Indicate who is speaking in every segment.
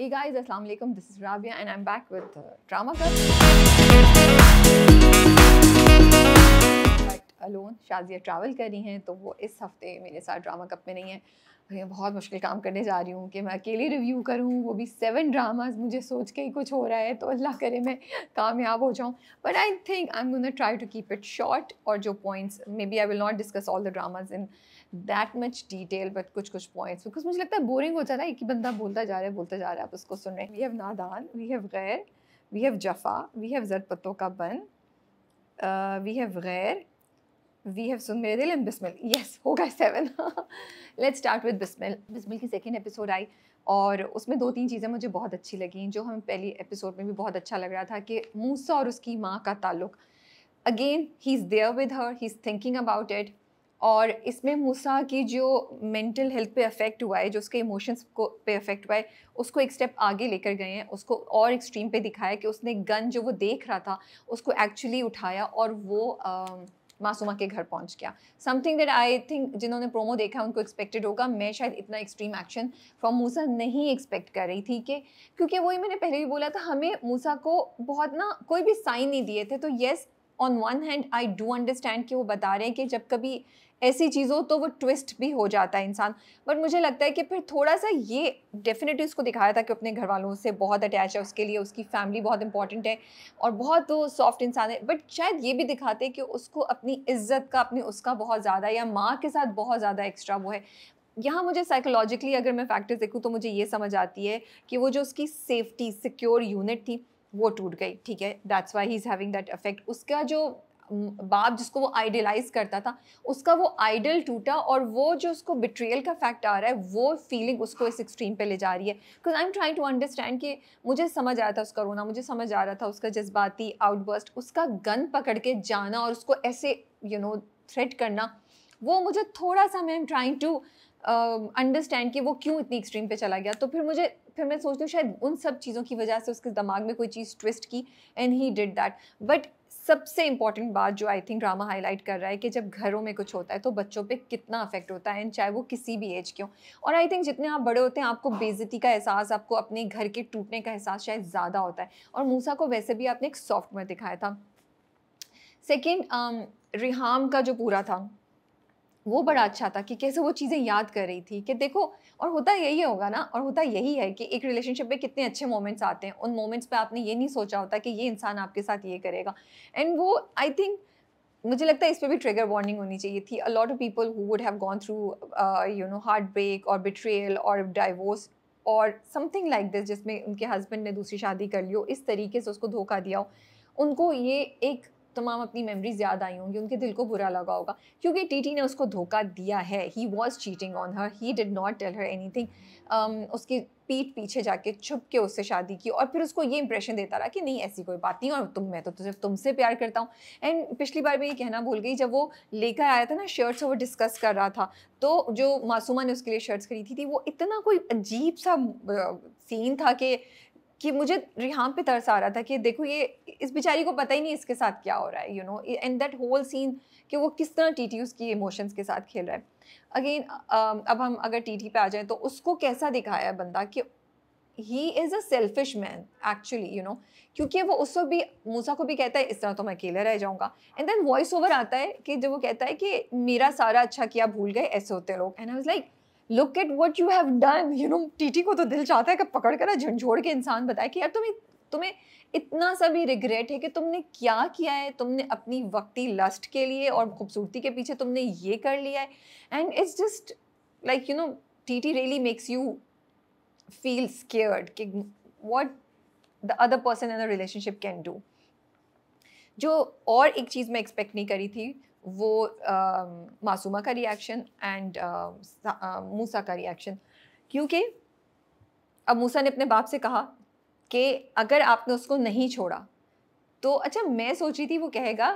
Speaker 1: Hey guys, Assalamu alaikum. This is Rabia and I'm back with uh, Drama Girl. But alone, Shazia travel कर रही हैं तो वो इस हफ्ते मेरे साथ ड्रामा कप में नहीं है मैं बहुत मुश्किल काम करने जा रही हूँ कि मैं अकेली रिव्यू करूँ वो भी सेवन ड्रामाज मुझे सोच के ही कुछ हो रहा है तो अल्लाह करे मैं कामयाब हो जाऊँ but I think I am gonna try to keep it short और जो points may be I will not discuss all the dramas in that much detail but कुछ कुछ पॉइंट्स बिकॉज मुझे लगता है बोरिंग जाता है ना एक ही बंदा बोलता जा रहा है बोलता जा रहा है आप उसको सुन रहे हैं we have Nadaan we have Gair we have Jafaa we have पत्तों का बन we uh, have Gair we have Sun Mere Dil and Bismil yes हो गए seven let's start with Bismil Bismil की सेकेंड एपिसोड आई और उसमें दो तीन चीज़ें मुझे बहुत अच्छी लगी जो हमें पहली एपिसोड में भी बहुत अच्छा लग रहा था कि मूसा और उसकी माँ का ताल्लुक again he is there with her he is thinking about it और इसमें मूसा की जो मेंटल हेल्थ पे अफेक्ट हुआ है जो उसके इमोशंस को पे अफेक्ट हुआ है उसको एक स्टेप आगे लेकर गए हैं उसको और एक्सट्रीम पे दिखाया कि उसने गन जो वो देख रहा था उसको एक्चुअली उठाया और वो आ, मासूमा के घर पहुंच गया समथिंग दैट आई थिंक जिन्होंने प्रोमो देखा उनको एक्सपेक्टेड होगा मैं शायद इतना एक्सट्रीम एक्शन फ्रॉम मूसा नहीं एक्सपेक्ट कर रही थी कि क्योंकि वही मैंने पहले भी बोला था हमें मूसा को बहुत ना कोई भी साइन नहीं दिए थे तो yes on one hand I do understand कि वो बता रहे हैं कि जब कभी ऐसी चीज़ हो तो वो ट्विस्ट भी हो जाता है इंसान बट मुझे लगता है कि फिर थोड़ा सा ये डेफिनेटली उसको दिखाया था कि अपने घर वालों से बहुत अटैच है उसके लिए उसकी फैमिली बहुत इंपॉर्टेंट है और बहुत वो सॉफ्ट इंसान है बट शायद ये भी दिखाते कि उसको अपनी इज्जत का अपनी उसका बहुत ज़्यादा या माँ के साथ बहुत ज़्यादा एक्स्ट्रा वो है यहाँ मुझे साइकोलॉजिकली अगर मैं फैक्टर्स देखूँ तो मुझे ये समझ आती है कि वो जो उसकी सेफ्टी सिक्योर यूनिट थी वो टूट गई ठीक है that's why he is having that affect उसका जो बाप जिसको वो आइडियलाइज करता था उसका वो आइडल टूटा और वो जो उसको बिट्रियल का फैक्ट आ रहा है वो फीलिंग उसको इस एक्सट्रीम पे ले जा रही है because I am trying to understand कि मुझे समझ आया था उसका रोना मुझे समझ आ रहा था उसका जज्बाती आउटबर्स्ट उसका गन पकड़ के जाना और उसको ऐसे यू नो थ्रेट करना वो मुझे थोड़ा सा मैं एम ट्राइंग टू अंडरस्टैंड कि वो क्यों इतनी एक्सट्रीम पे चला गया तो फिर मुझे फिर मैं सोचती हूँ शायद उन सब चीज़ों की वजह से उसके दिमाग में कोई चीज़ ट्विस्ट की and he did that but सबसे इंपॉर्टेंट बात जो आई थिंक ड्रामा हाईलाइट कर रहा है कि जब घरों में कुछ होता है तो बच्चों पे कितना अफेक्ट होता है एंड चाहे वो किसी भी एज के हो और आई थिंक जितने आप बड़े होते हैं आपको बेजती का एहसास आपको अपने घर के टूटने का एहसास शायद ज़्यादा होता है और मूसा को वैसे भी आपने एक सॉफ्टवेयर दिखाया था सेकेंड um, रिहाम का जो पूरा था वो बड़ा अच्छा था कि कैसे वो चीज़ें याद कर रही थी कि देखो और होता यही होगा ना और होता यही है कि एक रिलेशनशिप में कितने अच्छे मोमेंट्स आते हैं उन मोमेंट्स पे आपने ये नहीं सोचा होता कि ये इंसान आपके साथ ये करेगा एंड वो आई थिंक मुझे लगता है इस पर भी ट्रिगर वार्निंग होनी चाहिए थी a lot of people who would have gone through you know heartbreak और बिट्रेल और डाइवोर्स और समथिंग लाइक दिस जिसमें उनके हस्बैंड ने दूसरी शादी कर ली हो इस तरीके से उसको धोखा दिया हो उनको ये एक तमाम अपनी मेमरीज याद आई होंगी उनके दिल को बुरा लगा होगा क्योंकि टीटी ने उसको धोखा दिया है he was cheating on her he did not tell her anything उसकी पीठ पीछे जाके छुप के उससे शादी की और फिर उसको ये इंप्रेशन देता रहा कि नहीं ऐसी कोई बात नहीं और तुम मैं तो सिर्फ तुमसे प्यार करता हूँ एंड पिछली बार मैं ये कहना भूल गई जब वो लेकर आया था ना शर्ट्स वो डिस्कस कर रहा था तो जो मासूमा ने उसके लिए शर्ट्स खरीदी थी वो इतना कोई अजीब सा सीन था कि कि मुझे रिहान पे तरस आ रहा था कि देखो ये इस बेचारी को पता ही नहीं इसके साथ क्या हो रहा है you know and that whole scene कि वो किस तरह टी टी उसकी इमोशंस के साथ खेल रहा है अगेन uh, um, अब हम अगर टी टी पे आ जाएं तो उसको कैसा दिखाया है बंदा कि he is a selfish man actually you know क्योंकि वो उस वक्त भी मूसा को भी कहता है इस तरह तो मैं अकेले रह जाऊँगा एंड देन वॉइस ओवर आता है कि जब वो कहता है कि मेरा सारा अच्छा किया भूल गए ऐसे होते लोग and I was like look at what you have done you know TT को तो दिल चाहता है कि पकड़ कर झंझोड़ के इंसान बताए कि यार तुम्हें तुम्हें इतना सा भी रिग्रेट है कि तुमने क्या किया है तुमने अपनी वक्ती लस्ट के लिए और खूबसूरती के पीछे तुमने ये कर लिया है and it's just like you know T T really makes you feel scared कि what the other person in a relationship can do जो और एक चीज़ मैं एक्सपेक्ट नहीं करी थी वो मासूमा का रिएक्शन एंड मूसा का रिएक्शन क्योंकि अब मूसा ने अपने बाप से कहा कि अगर आपने उसको नहीं छोड़ा तो अच्छा मैं सोची थी वो कहेगा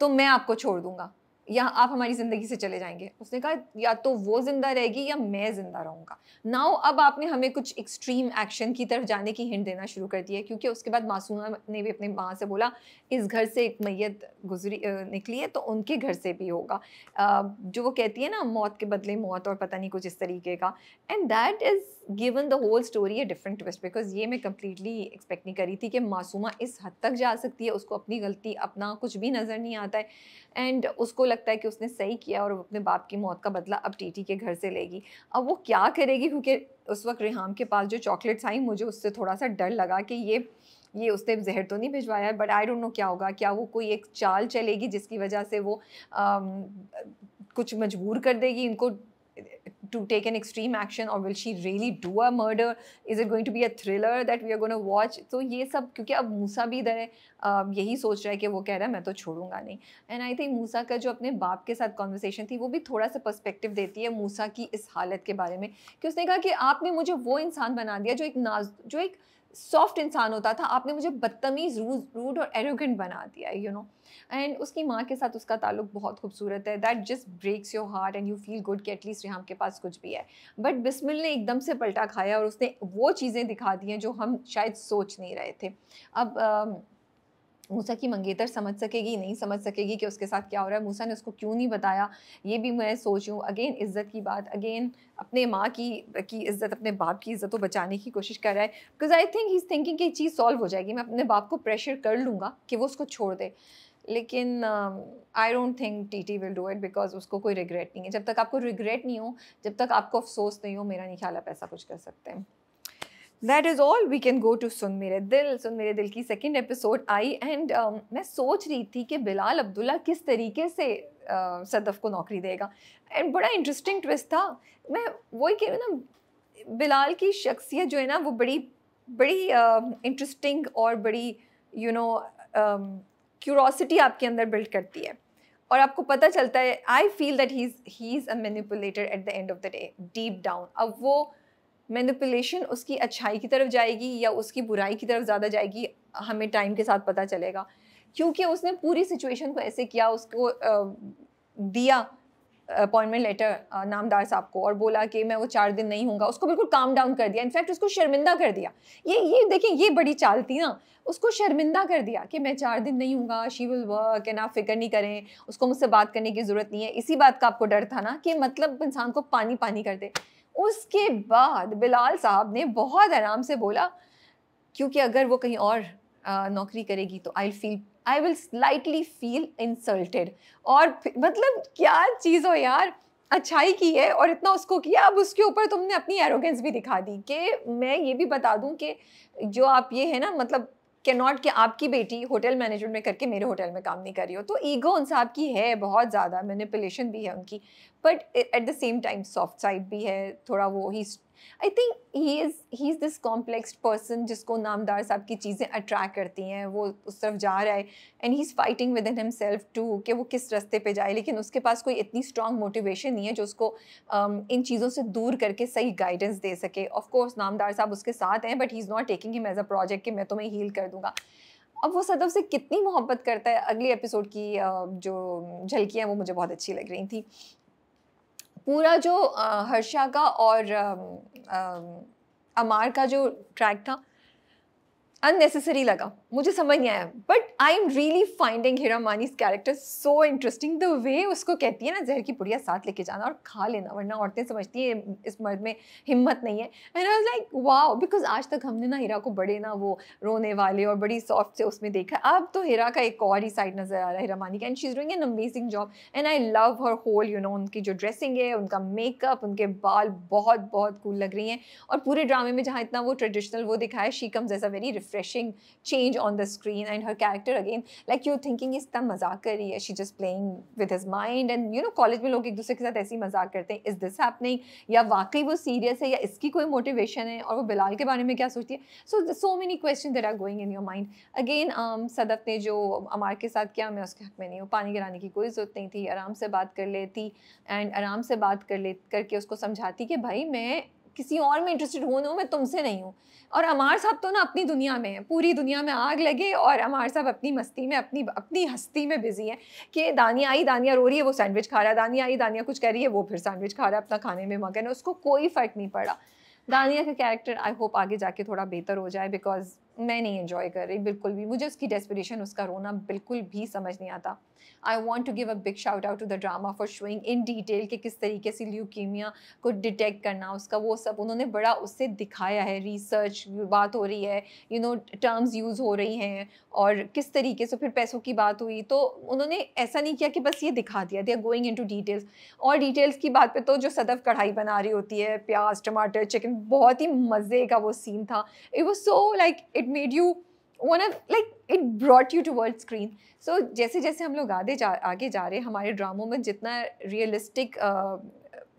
Speaker 1: तो मैं आपको छोड़ दूँगा या आप हमारी ज़िंदगी से चले जाएंगे उसने कहा या तो वो ज़िंदा रहेगी या मैं ज़िंदा रहूँगा नाउ अब आपने हमें कुछ एक्सट्रीम एक्शन की तरफ जाने की हिंट देना शुरू कर दी है क्योंकि उसके बाद मासूमा ने भी अपने माँ से बोला इस घर से एक मैय गुजरी निकली है तो उनके घर से भी होगा जो वो कहती है ना मौत के बदले मौत और पता नहीं कुछ इस तरीके का and that is given the whole story a different twist because ये मैं कम्प्लीटली एक्सपेक्ट नहीं करी थी कि मासूमा इस हद तक जा सकती है उसको अपनी गलती अपना कुछ भी नज़र नहीं आता है एंड उसको लगता है कि उसने सही किया और अपने बाप की मौत का बदला अब टीटी के घर से लेगी अब वो क्या करेगी क्योंकि उस वक्त रिहान के पास जो चॉकलेट्स आई मुझे उससे थोड़ा सा डर लगा कि ये ये उसने जहर तो नहीं भिजवाया बट आई डोंट नो क्या होगा क्या वो कोई एक चाल चलेगी जिसकी वजह से वो आ, कुछ मजबूर कर देगी इनको to take an extreme action or will she really do a murder is it going to be a thriller that we are going to watch तो ये सब क्योंकि अब मूसा भी इधर है यही सोच रहा है कि वो कह रहा है मैं तो छोड़ूंगा नहीं एंड आई थिंक मूसा का जो अपने बाप के साथ कॉन्वर्सेशन थी वो भी थोड़ा सा पर्सपेक्टिव देती है मूसा की इस हालत के बारे में कि उसने कहा कि आपने मुझे वो इंसान बना दिया जो एक नाज जो एक सॉफ्ट इंसान होता था आपने मुझे बदतमीज़ रूज रूड और एरोगेंट बना दिया यू नो एंड उसकी माँ के साथ उसका ताल्लुक बहुत खूबसूरत है that just breaks your heart and you feel good कि एटलीस्ट रिहाम के पास कुछ भी है बट बिस्मिल ने एकदम से पलटा खाया और उसने वो चीज़ें दिखा दी हैं जो हम शायद सोच नहीं रहे थे अब uh, मूसा की मंगेतर समझ सकेगी नहीं समझ सकेगी कि उसके साथ क्या हो रहा है मूसा ने उसको क्यों नहीं बताया ये भी मैं सोच रही हूँ अगेन इज़्ज़त की बात अगेन अपने माँ की की इज़्ज़त अपने बाप की इज़्ज़त को बचाने की कोशिश कर रहा है because I think he is thinking कि चीज़ सॉल्व हो जाएगी मैं अपने बाप को प्रेशर कर लूँगा कि वो उसको छोड़ दे लेकिन I don't think T T will do it because उसको कोई रिग्रेट नहीं है जब तक आपको रिग्रेट नहीं हो जब तक आपको अफसोस नहीं हो मेरा नहीं ख्याल आप ऐसा कुछ कर सकते हैं that is all we can go to Sun Mere Dil सुन मेरे दिल की सेकेंड एपिसोड आई एंड मैं सोच रही थी कि बिलाल अब्दुल्ला किस तरीके से uh, सदफ़ को नौकरी देगा एंड बड़ा इंटरेस्टिंग ट्विस्ट था मैं वही कह रही ना बिलाल की शख्सियत जो है ना वो बड़ी बड़ी इंटरेस्टिंग uh, और बड़ी यू नो क्यूरोसिटी आपके अंदर बिल्ड करती है और आपको पता चलता है I feel that he is he is a manipulator at the end of the day deep down अब वो मैनिपुलेशन उसकी अच्छाई की तरफ जाएगी या उसकी बुराई की तरफ ज़्यादा जाएगी हमें टाइम के साथ पता चलेगा क्योंकि उसने पूरी सिचुएशन को ऐसे किया उसको दिया अपॉइंटमेंट लेटर नामदार साहब को और बोला कि मैं वो चार दिन नहीं हूँ उसको बिल्कुल काम डाउन कर दिया इनफैक्ट उसको शर्मिंदा कर दिया ये ये देखिए ये बड़ी चाल थी ना उसको शर्मिंदा कर दिया कि मैं चार दिन नहीं हूँ शी विल वर्क एंड आप फिक्र नहीं करें उसको मुझसे बात करने की ज़रूरत नहीं है इसी बात का आपको डर था ना कि मतलब इंसान को पानी पानी कर दे उसके बाद बिलाल साहब ने बहुत आराम से बोला क्योंकि अगर वो कहीं और आ, नौकरी करेगी तो I feel I will slightly feel insulted और मतलब क्या चीज़ हो यार अच्छाई की है और इतना उसको किया अब उसके ऊपर तुमने अपनी एरोगेंस भी दिखा दी कि मैं ये भी बता दूं कि जो आप ये है ना मतलब कैन नॉट कि आपकी बेटी होटल मैनेजमेंट में करके मेरे होटल में काम नहीं कर रही हो तो ईगो उन साहब की है बहुत ज़्यादा मैनिपुलेशन भी है उनकी but at the same time soft side भी है थोड़ा वो ही I think he is he is this complex person जिसको नामदार साहब की चीज़ें अट्रैक्ट करती हैं वो उस तरफ जा रहा है and he is fighting within himself too कि वो किस रास्ते पे जाए लेकिन उसके पास कोई इतनी स्ट्रॉन्ग मोटिवेशन नहीं है जो उसको um, इन चीज़ों से दूर करके सही गाइडेंस दे सके ऑफकोर्स नामदार साहब उसके साथ हैं but he is not taking him as a project कि मैं तुम्हें हील कर दूँगा अब वो सदव से कितनी मोहब्बत करता है अगले एपिसोड की uh, जो झलकियाँ वो मुझे बहुत अच्छी लग रही थी पूरा जो हर्षा का और अमार का जो ट्रैक था अननेसेसरी लगा मुझे समझ नहीं आया but I am really finding Heera Mani's character so interesting the way उसको कहती है ना जहर की पुड़िया साथ लेके जाना और खा लेना वरना औरतें समझती हैं इस मर्द में हिम्मत नहीं है and I like wow because आज तक हमने ना हीरा को बड़े ना वो रोने वाले और बड़ी सॉफ्ट से उसमें देखा अब तो हिरा का एक और ही साइड नज़र आ रहा है हिरा मानी का and she is doing an amazing job and I love her whole you know उनकी जो ड्रेसिंग है उनका मेकअप उनके बाल बहुत बहुत कूल लग रही हैं और पूरे ड्रामे में जहाँ इतना वो ट्रेडिशनल वो दिखाया she comes as a very refreshing change on the screen and her character again like you're thinking is tam mazak kar rahi hai she just playing with his mind and you know college में लोग एक दूसरे के साथ ऐसी mazak karte hain is this happening ya waqai wo serious hai ya iski koi motivation hai aur wo bilal ke bare mein kya sochti hai so so many questions that are going in your mind again um, sadaf ne jo amar ke sath kya main uske haq mein nahi hu pani girane ki koi zarurat nahi thi आराम se baat kar leti and आराम se baat kar ले karke usko samjhati ki bhai main किसी और में interested हूँ तो मैं तुमसे नहीं हूँ और अमार साहब तो ना अपनी दुनिया में है पूरी दुनिया में आग लगे और अमार साहब अपनी मस्ती में अपनी अपनी हस्ती में बिजी है कि दानिया आई दानिया रो रही है वो सैंडविच खा रहा है दानिया आई दानिया कुछ कह रही है वो फिर सैंडविच खा रहा है अपना खाने में मगन है उसको कोई फ़र्क नहीं पड़ा दानिया का कैरेक्टर आई होप आगे जाके थोड़ा बेहतर हो जाए बिकॉज मैं नहीं इन्जॉय कर रही बिल्कुल भी मुझे उसकी डेस्परेशन उसका रोना बिल्कुल भी समझ नहीं आता I want to give a big shout out to the drama for showing in detail कि किस तरीके से ल्यूकीमिया को डिटेक्ट करना उसका वो सब उन्होंने बड़ा उससे दिखाया है रिसर्च बात हो रही है यू नो टर्म्स यूज़ हो रही हैं और किस तरीके से फिर पैसों की बात हुई तो उन्होंने ऐसा नहीं किया कि बस ये दिखा दिया they are going into details और डिटेल्स की बात पर तो जो सदफ कढ़ाई बना रही होती है प्याज टमाटर चिकन बहुत ही मज़े का वो सीन था it was so like it made you one of like it brought you to world screen so जैसे जैसे हम लोग आगे जा आगे जा रहे हैं हमारे ड्रामों में जितना रियलिस्टिक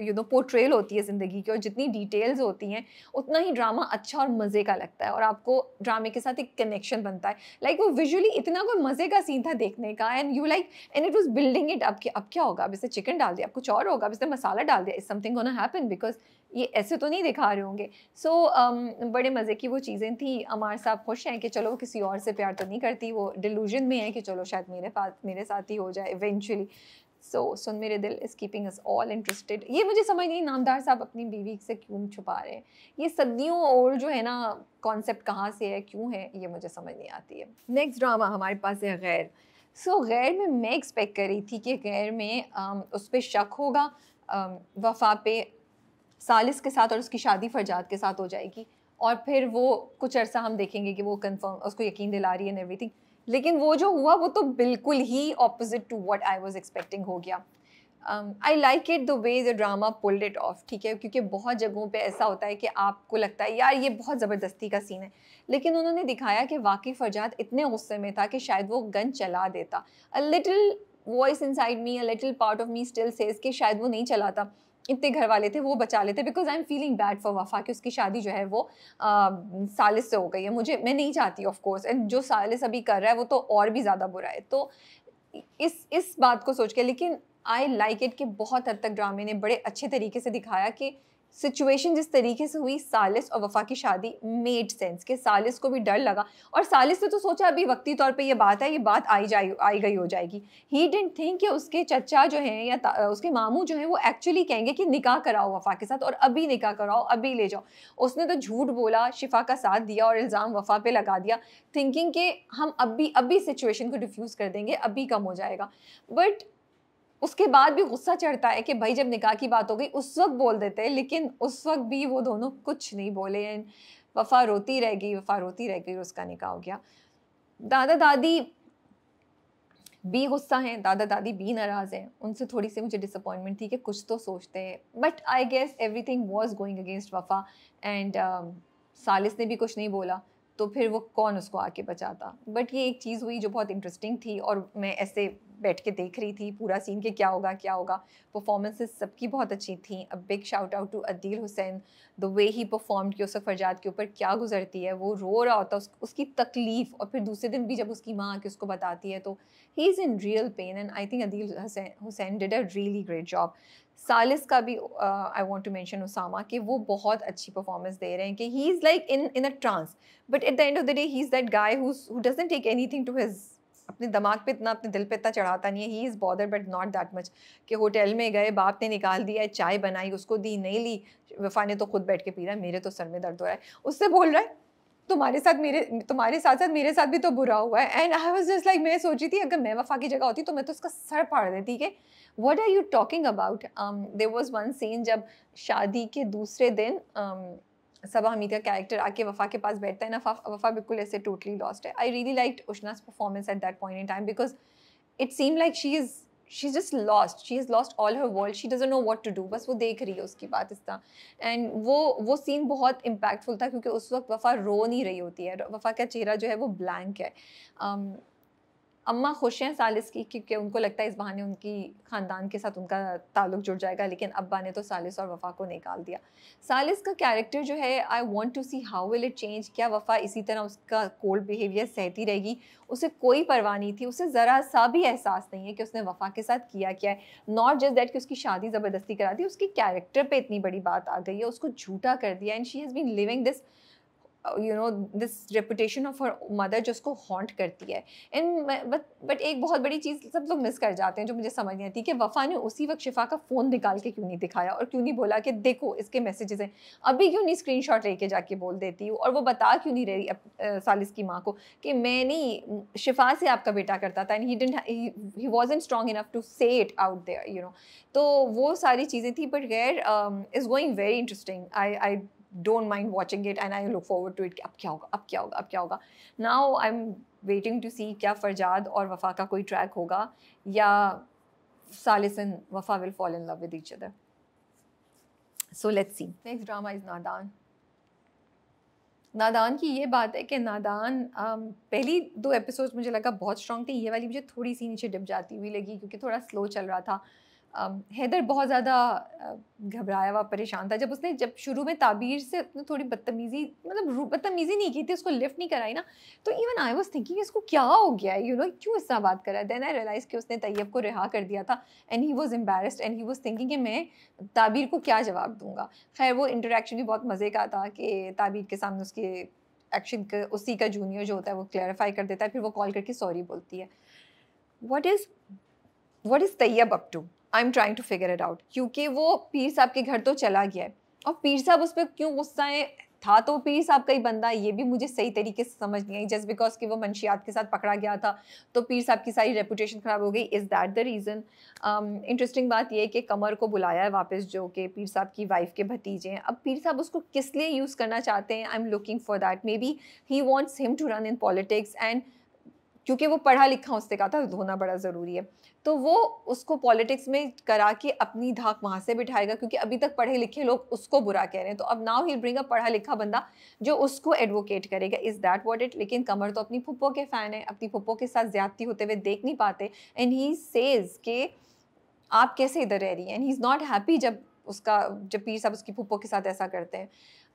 Speaker 1: यू नो पोर्ट्रेल होती है ज़िंदगी की और जितनी डिटेल्स होती हैं उतना ही ड्रामा अच्छा और मज़े का लगता है और आपको ड्रामे के साथ एक कनेक्शन बनता है लाइक like, वो विजुअली इतना कोई मज़े का सीन था देखने का and you like and it was building it अब अब क्या होगा अब इसे चिकन डाल दिया अब कुछ और होगा अब इसे मसाला डाल दिया is something gonna happen because ये ऐसे तो नहीं दिखा रहे होंगे सो so, um, बड़े मज़े की वो चीज़ें थी अमार साहब खुश हैं कि चलो किसी और से प्यार तो नहीं करती वो डिलूजन में है कि चलो शायद मेरे पास मेरे साथ ही हो जाए eventually so so, Sun Mere Dil is keeping us all interested ये मुझे समझ नहीं नामदार साहब अपनी बीवी से क्यों छुपा रहे हैं ये सदियों और जो है ना कॉन्सेप्ट कहाँ से है क्यों है ये मुझे समझ नहीं आती है नेक्स्ट ड्रामा हमारे पास है गैर सो so, गैर में मैं एक्सपेक्ट कर रही थी कि गैर में आ, um, उस पर शक होगा आ, um, वफा पे सालिस के साथ और उसकी शादी फरजाद के साथ हो जाएगी और फिर वो कुछ अरसा हम देखेंगे कि वो कंफर्म उसको यकीन दिला रही है एंड एवरीथिंग लेकिन वो जो हुआ वो तो बिल्कुल ही opposite to what I was expecting हो गया I like it the way the drama pulled it off ठीक है क्योंकि बहुत जगहों पे ऐसा होता है कि आपको लगता है यार ये बहुत ज़बरदस्ती का सीन है लेकिन उन्होंने दिखाया कि वाकई फरजात इतने गुस्से में था कि शायद वो गन चला देता a little voice inside me a little part of me still says कि शायद वो नहीं चलाता इतने घर वाले थे वो बचा लेते because I am feeling bad for Wafa कि उसकी शादी जो है वो सालिस से हो गई है मुझे मैं नहीं चाहती ऑफ कोर्स एंड जो सालिस अभी कर रहा है वो तो और भी ज़्यादा बुरा है तो इस इस बात को सोच के लेकिन आई लाइक इट कि बहुत हद तक ड्रामे ने बड़े अच्छे तरीके से दिखाया कि सिचुएशन जिस तरीके से हुई सालिस और वफा की शादी मेड सेंस के सालिस को भी डर लगा और सालिस ने तो सोचा अभी वक्ती तौर पे ये बात है ये बात आई जाए आई गई हो जाएगी ही डेंट थिंक कि उसके चचा जो हैं या उसके मामू जो हैं वो एक्चुअली कहेंगे कि निकाह कराओ वफा के साथ और अभी निकाह कराओ अभी ले जाओ उसने तो झूठ बोला शिफा का साथ दिया और इल्ज़ाम वफा पर लगा दिया थिंकिंग कि हम अभी अभी सिचुएशन को डिफ्यूज़ कर देंगे अभी कम हो जाएगा बट उसके बाद भी गुस्सा चढ़ता है कि भाई जब निकाह की बात हो गई उस वक्त बोल देते हैं लेकिन उस वक्त भी वो दोनों कुछ नहीं बोले एंड वफ़ा रोती रह गई वफ़ा रोती रह गई उसका निकाह हो गया दादा दादी भी गुस्सा हैं दादा दादी बी नाराज़ हैं उनसे थोड़ी सी मुझे डिसअपॉइंटमेंट थी कि कुछ तो सोचते हैं but I guess everything was going against Wafa and Salis ने भी कुछ नहीं बोला तो फिर वो कौन उसको आके बचाता बट ये एक चीज़ हुई जो बहुत इंटरेस्टिंग थी और मैं ऐसे बैठ के देख रही थी पूरा सीन के क्या होगा क्या होगा परफॉर्मेंसेस सबकी बहुत अच्छी थी a big shout out to Adeel Hussain the way he perform Yousuf Farjad के ऊपर क्या गुजरती है वो रो रहा होता है उस, उसकी तकलीफ़ और फिर दूसरे दिन भी जब उसकी माँ आके उसको बताती है तो he is in real pain and I think Adeel Hussain did a really great job Salis का भी I want to mention Usama कि वो बहुत अच्छी परफॉर्मेंस दे रहे हैं कि he is like in in a trance but at the end of the day he is that guy who doesn't take anything to his अपने दिमाग पे इतना अपने दिल पे इतना चढ़ाता नहीं है he is bother but not that much कि होटल में गए बाप ने निकाल दिया है चाय बनाई उसको दी नहीं ली वफा ने तो खुद बैठ के पी रहा है मेरे तो सर में दर्द हो रहा है उससे बोल रहा है तुम्हारे साथ मेरे तुम्हारे साथ साथ मेरे साथ भी तो बुरा हुआ है and I was just like मैं सोची थी अगर मैं वफा की जगह होती तो मैं तो उसका सर फाड़ देती कि what are you talking about there was one scene जब शादी के दूसरे दिन um, सबा हमीद का कैरेक्टर आके वफा के पास बैठता है ना वफा बिल्कुल ऐसे टोटली लॉस्ट है I really like Ushna's performance at that point in time because it seem like she is she just lost she is lost all her world she doesn't know what to do बस वो देख रही है उसकी बात इस तरह एंड वो वो सीन बहुत इम्पैक्टफुल था क्योंकि उस वक्त वफ़ा रो नहीं रही होती है वफ़ा का चेहरा जो है वो ब्लैंक है um, अम्मा खुश हैं सालिस की क्योंकि उनको लगता है इस बहाने उनकी ख़ानदान के साथ उनका ताल्लुक जुड़ जाएगा लेकिन अब्बा ने तो सालिस और वफ़ा को निकाल दिया सालिस का कैरेक्टर जो है I want to see how will it change क्या वफ़ा इसी तरह उसका कोल्ड बिहेवियर सहती रहेगी उसे कोई परवाह नहीं थी उसे ज़रा सा भी एहसास नहीं है कि उसने वफ़ा के साथ किया क्या है नॉट जस्ट दैट कि उसकी शादी ज़बरदस्ती करा दी उसके कैरेक्टर पर इतनी बड़ी बात आ गई है उसको झूठा कर दिया and she has been living this you know this reputation of her mother जो उसको हॉन्ट करती है एंड बट बट एक बहुत बड़ी चीज़ सब लोग मिस कर जाते हैं जो मुझे समझ नहीं आती कि वफ़ा ने उसी वक्त शिफा का फ़ोन निकाल के क्यों नहीं दिखाया और क्यों नहीं बोला कि देखो इसके मैसेजेस हैं अभी क्यों नहीं स्क्रीन शॉट लेके जाके बोल देती हूँ और वो बता क्यों नहीं रही अप, आ, सालिस की माँ को कि मैं नहीं शिफा से आपका बेटा करता था and he didn't he wasn't strong enough to say it out there you know तो वो सारी चीज़ें थी but Ghair is going very interesting I I don't mind watching it and I look forward to it अब क्या होगा अब क्या होगा अब क्या होगा now I am waiting to see क्या फरजाद और वफा का कोई ट्रैक होगा या सालिसन Wafa will fall in love with each other so let's see next drama is Nadaan Nadaan की ये बात है कि नादान um, पहली दो एपिसोड्स मुझे लगा बहुत स्ट्रॉन्ग थी ये वाली मुझे थोड़ी सी नीचे डिप जाती हुई लगी क्योंकि थोड़ा स्लो चल रहा था हैदर बहुत ज़्यादा घबराया हुआ परेशान था जब उसने जब शुरू में ताबीर से थोड़ी बदतमीज़ी मतलब बदतमीज़ी नहीं की थी उसको लिफ्ट नहीं कराई ना तो इवन आई वॉज थिंकिंग इसको क्या हो गया है यू नो क्यों इस तरह बात करा देन आई रियलाइज कि उसने तैयब को रिहा कर दिया था and he was embarrassed and he was thinking कि मैं ताबीर को क्या जवाब दूँगा खैर वो इंटरेक्शन भी बहुत मज़े का था कि ताबीर के सामने उसके एक्शन का उसी का जूनियर जो होता है वो क्लैरिफाई कर देता है फिर वो कॉल करके सॉरी बोलती है what is what is Tayyab up to I am trying to figure it out क्योंकि वो पीर साहब के घर तो चला गया है और पीर साहब उस पर क्यों गुस्सा है था तो पीर साहब का ही बंदा ये भी मुझे सही तरीके से समझ नहीं आई जस्ट बिकॉज कि वो मंशियात के साथ पकड़ा गया था तो पीर साहब की सारी रेपुटेशन ख़राब हो गई is that the reason interesting बात यह है कि कमर को बुलाया है वापस जो कि पीर साहब की वाइफ के भतीजे हैं अब पीर साहब उसको किस लिए यूज़ करना चाहते हैं I am looking for that maybe he wants him to run in politics and क्योंकि वो पढ़ा लिखा उससे कहा था धोना बड़ा ज़रूरी है तो वो उसको पॉलिटिक्स में करा के अपनी धाक वहाँ से बिठाएगा क्योंकि अभी तक पढ़े लिखे लोग उसको बुरा कह रहे हैं तो अब नाव ही ब्रिंग अ पढ़ा लिखा बंदा जो उसको एडवोकेट करेगा इज़ दैट वॉट इट लेकिन कमर तो अपनी फुप्पो के फ़ैन है अपनी फुप्पो के साथ ज्यादती होते हुए देख नहीं पाते एंड ही सेज़ के आप कैसे इधर रह रही हैं and he is not happy जब उसका जब पीर साहब उसकी फुप्पो के साथ ऐसा करते हैं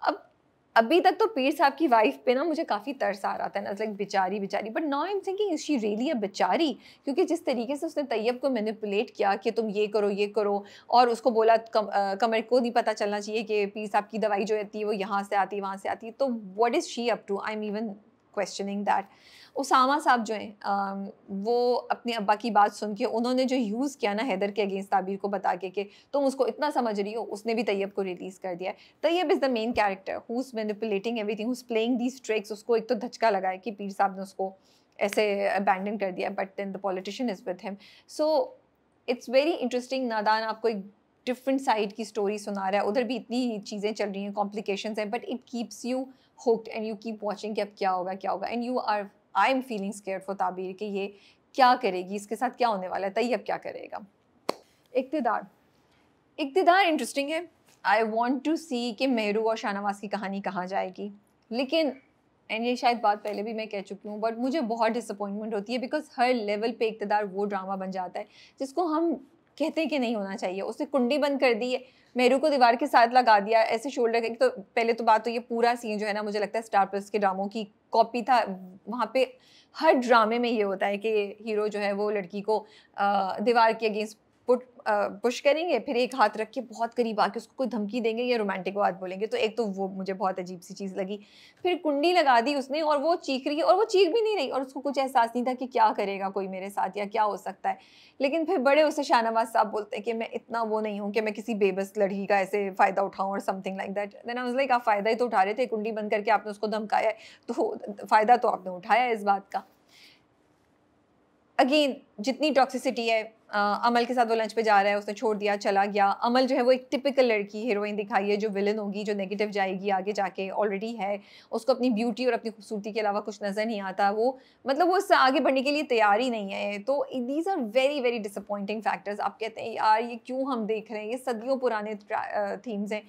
Speaker 1: अब अभी तक तो पीर साहब की वाइफ पे ना मुझे काफ़ी तरस आ रहा था ना लाइक बेचारी बेचारी but now I am thinking she really a बेचारी क्योंकि जिस तरीके से उसने तैयब को मैनिपुलेट किया कि तुम ये करो ये करो और उसको बोला कम, आ, कमर को नहीं पता चलना चाहिए कि पीर साहब की दवाई जो रहती है वो यहाँ से आती है वहाँ से आती है तो what is she up to I am even questioning that Usama sahab जो हैं वो अपने अब्बा की बात सुन के उन्होंने जो यूज़ किया ना हैदर के अगेंस्ट ताबीर को बता के कि तुम उसको इतना समझ रही हो उसने भी तैयब को रिलीज़ कर दिया Tayyab is the main character who is manipulating everything who is playing these tricks उसको एक तो धचका लगाए कि पीर साहब ने उसको ऐसे अबैंडन कर दिया but then the politician is with him so it's very interesting Nadaan आपको एक डिफरेंट साइड की स्टोरी सुना रहा है उधर भी इतनी चीज़ें चल रही हैं कॉम्प्लिकेशन हैं but it keeps you hooked and you keep watching कि अब क्या होगा क्या होगा and you are I am feeling scare for Tabeer कि ये क्या करेगी इसके साथ क्या होने वाला है तई अब क्या करेगा इकतदार इकतदार इंटरेस्टिंग है आई वॉन्ट टू सी कि मेहरू और शाहनवाज की कहानी कहाँ जाएगी लेकिन एंड ये शायद बात पहले भी मैं कह चुकी हूँ बट मुझे बहुत डिसअपॉइंटमेंट होती है बिकॉज हर लेवल पे इकतदार वो ड्रामा बन जाता है जिसको हम कहते हैं कि नहीं होना चाहिए उसने कुंडी बंद कर दी है मेरू को दीवार के साथ लगा दिया ऐसे शोल्डर तो पहले तो बात तो ये पूरा सीन जो है ना मुझे लगता है स्टार प्लस के ड्रामों की कॉपी था वहाँ पे हर ड्रामे में ये होता है कि हीरो जो है वो लड़की को दीवार के अगेंस्ट पुट पुश करेंगे फिर एक हाथ रख के बहुत करीब आके उसको कोई धमकी देंगे या रोमांटिक बात बोलेंगे तो एक तो वो मुझे बहुत अजीब सी चीज़ लगी फिर कुंडी लगा दी उसने और वो चीख रही है और वो चीख भी नहीं रही और उसको कुछ एहसास नहीं था कि क्या करेगा कोई मेरे साथ या क्या हो सकता है लेकिन फिर बड़े उसे शाहनवाज साहब बोलते हैं कि मैं इतना वो नहीं हूँ कि मैं किसी बेबस लड़की का ऐसे फ़ायदा उठाऊँ और something like that then I like आप फ़ायदा ही तो उठा रहे थे कुंडी बंद करके आपने उसको धमकाया तो फ़ायदा तो आपने उठाया इस बात का अगेन जितनी टॉक्सिसिटी है अमल के साथ वो लंच पे जा रहा है उसने छोड़ दिया चला गया अमल जो है वो एक टिपिकल लड़की हीरोइन दिखाई है जो विलन होगी जो नेगेटिव जाएगी आगे जाके ऑलरेडी है उसको अपनी ब्यूटी और अपनी खूबसूरती के अलावा कुछ नज़र नहीं आता वो मतलब वो उससे आगे बढ़ने के लिए तैयार ही नहीं है तो these are very very disappointing factors आप कहते हैं यार ये क्यों हम देख रहे हैं ये सदियों पुराने थीम्स हैं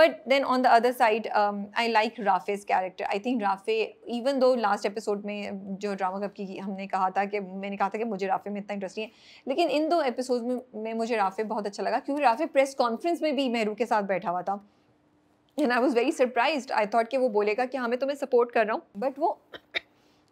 Speaker 1: but then on the other side I like Rafay's character I think Rafay even though last episode में जो ड्रामा कप की हमने कहा था कि मैंने कहा था कि मुझे राफे में इतना इंटरेस्ट नहीं है लेकिन इन दो एपिसोड में, में मुझे राफे बहुत अच्छा लगा क्योंकि राफे प्रेस कॉन्फ्रेंस में भी मेहरू के साथ बैठा हुआ था and I was very surprise I thought कि वो बोलेगा कि हाँ मैं तुम्हें सपोर्ट कर रहा हूँ बट वो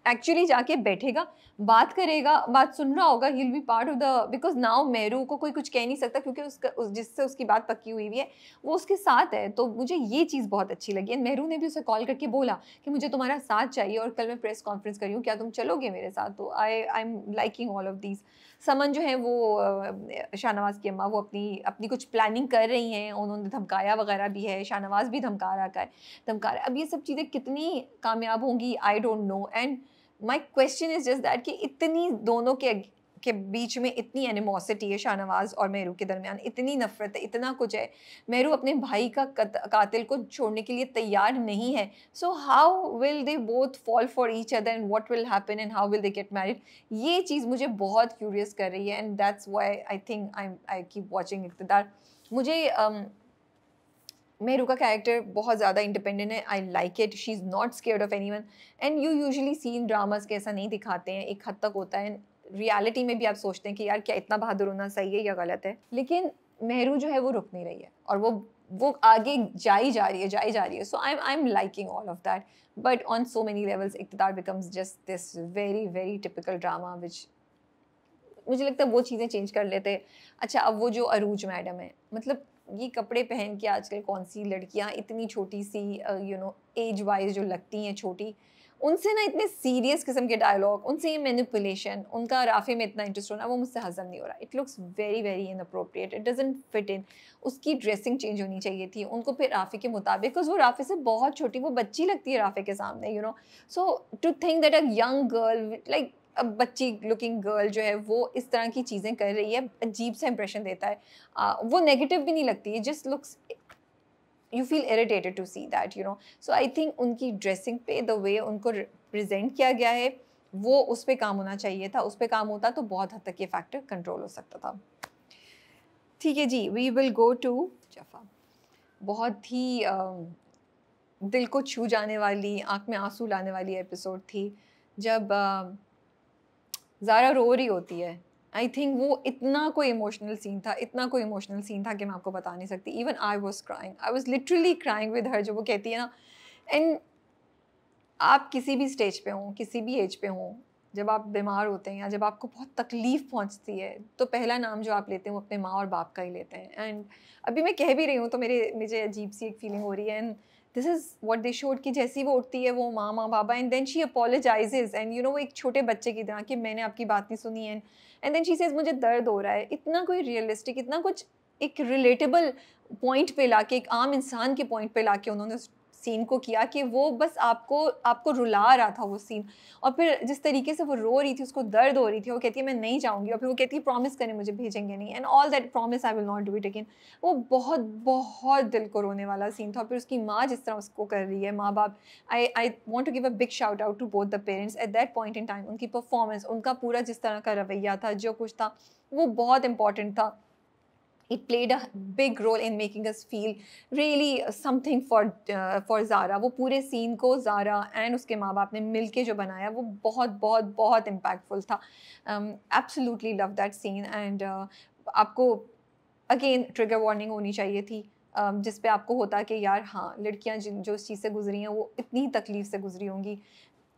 Speaker 1: एक्चुअली जाके बैठेगा बात करेगा बात सुन रहा होगा he will be part of the because now Mehru को कोई कुछ कह नहीं सकता क्योंकि उसका उस जिससे उसकी बात पक्की हुई हुई है वो उसके साथ है तो मुझे ये चीज़ बहुत अच्छी लगी एंड मेहरू ने भी उसे कॉल करके बोला कि मुझे तुम्हारा साथ चाहिए और कल मैं प्रेस कॉन्फ्रेंस करी हूँ क्या तुम चलोगे मेरे साथ तो I I am liking all of these समन जो है वो शाहनवाज की अम्मा वो अपनी अपनी कुछ प्लानिंग कर रही हैं उन्होंने धमकाया वगैरह भी है शाहनवाज भी धमका रहा है धमका रहा अब ये सब चीज़ें कितनी कामयाब होंगी I don't know and my question is just that कि इतनी दोनों के के बीच में इतनी एनिमोसिटी है शाहनवाज और मेहरू के दरमियान इतनी नफरत है इतना कुछ है मेहरू अपने भाई का कत, कातिल को छोड़ने के लिए तैयार नहीं है so how will they both fall for each other and what will happen and how will they get married ये चीज़ मुझे बहुत क्यूरियस कर रही है and that's why I think I I keep watching Iqtidar मुझे um, मेहरू का कैरेक्टर बहुत ज़्यादा इंडिपेंडेंट है I like it she is not scared of anyone and you usually seen dramas के ऐसा नहीं दिखाते हैं एक हद तक होता है रियलिटी में भी आप सोचते हैं कि यार क्या इतना बहादुर होना सही है या गलत है लेकिन मेहरू जो है वो रुक नहीं रही है और वो वो आगे जाई जा रही है जाई जा रही है so I I am liking all of that but on so many levels Iqtidar becomes just this very very typical drama which मुझे लगता है वो चीज़ें चेंज कर लेते अच्छा अब वो जो अरूज मैडम है मतलब ये कपड़े पहन के आजकल कौन सी लड़कियाँ इतनी छोटी सी यू नो एज वाइज जो लगती हैं छोटी उनसे ना इतने सीरियस किस्म के डायलॉग उनसे ये मैनिपुलेशन उनका राफे में इतना इंटरेस्ट होना वो मुझसे हजम नहीं हो रहा it looks very very inappropriate it doesn't fit in उसकी ड्रेसिंग चेंज होनी चाहिए थी उनको फिर राफे के मुताबिक बिकॉज वो राफे से बहुत छोटी वो बच्ची लगती है राफे के सामने you know so to think that a young girl like अब बच्ची लुकिंग गर्ल जो है वो इस तरह की चीज़ें कर रही है अजीब सा इंप्रेशन देता है आ, वो नेगेटिव भी नहीं लगती है just looks you feel irritated to see that you know so I think उनकी ड्रेसिंग पे द वे उनको प्रेजेंट किया गया है वो उस पर काम होना चाहिए था उस पर काम होता तो बहुत हद तक ये फैक्टर कंट्रोल हो सकता था ठीक है जी we will go to Jafaa बहुत ही um, दिल को छू जाने वाली आँख में आंसू लाने वाली एपिसोड थी जब ज़ारा um, रो रही होती है आई थिंक वो इतना कोई इमोशनल सीन था इतना कोई इमोशनल सीन था कि मैं आपको बता नहीं सकती even I was crying I was literally crying with her जो वो कहती है ना एंड आप किसी भी स्टेज पे हों किसी भी एज पे हों जब आप बीमार होते हैं या जब आपको बहुत तकलीफ़ पहुंचती है तो पहला नाम जो आप लेते हैं वो अपने माँ और बाप का ही लेते हैं एंड अभी मैं कह भी रही हूँ तो मेरे मुझे अजीब सी एक फीलिंग हो रही है and this is what they showed कि जैसी वो उठती है वो माँ माँ बाबा and then she apologizes and you know वो एक छोटे बच्चे की तरह कि मैंने आपकी बात नहीं सुनी एंड एंड देन शी मुझे दर्द हो रहा है इतना कोई रियलिस्टिक इतना कुछ एक रिलेटेबल पॉइंट पे लाके एक आम इंसान के पॉइंट पे लाके उन्होंने उस सीन को किया कि वो बस आपको आपको रुला रहा था वो सीन और फिर जिस तरीके से वो रो रही थी उसको दर्द हो रही थी वो कहती है मैं नहीं जाऊँगी और फिर वो कहती है प्रॉमिस करें मुझे भेजेंगे नहीं and all that promise I will not do it again वो बहुत बहुत दिल को रोने वाला सीन था और फिर उसकी माँ जिस तरह उसको कर रही है माँ बाप I I want to give a big shout out to both the parents at that point in time उनकी परफॉर्मेंस उनका पूरा जिस तरह का रवैया था जो कुछ था वो बहुत इंपॉर्टेंट था it played a big role in making us feel really uh, something for uh, for Zara वो पूरे सीन को Zara and उसके माँ बाप ने मिल के जो बनाया वो बहुत बहुत बहुत impactful था absolutely love that scene and आपको अगेन ट्रिगर वार्निंग होनी चाहिए थी um, जिस पे आपको होता कि यार हाँ लड़कियाँ जिन जो इस चीज़ से गुजरी हैं वो इतनी तकलीफ़ से गुजरी होंगी